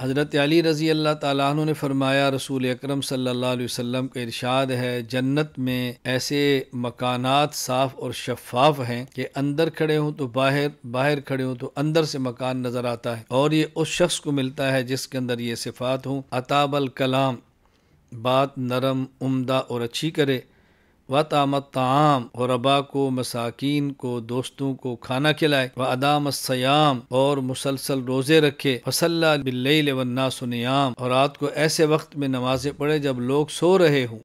हज़रत अली रज़ी अल्लाह तु ने फरमाया रसूल अकरम सल्लल्लाहु अलैहि वसल्लम का इरशाद है जन्नत में ऐसे मकानात साफ़ और शफाफ हैं कि अंदर खड़े हों तो बाहर बाहर खड़े हों तो अंदर से मकान नज़र आता है और ये उस शख्स को मिलता है जिसके अंदर ये सिफ़ात हों अताबल कलाम बात नरम उम्दा और अच्छी करे व ताम और रबा को मसाकिन को दोस्तों को खाना खिलाए व अदाम सयाम और मुसलसल रोज़े रखे फसल्ला बिल्लई वन्ना सुनियाम और रात को ऐसे वक्त में नमाजें पढ़े जब लोग सो रहे हों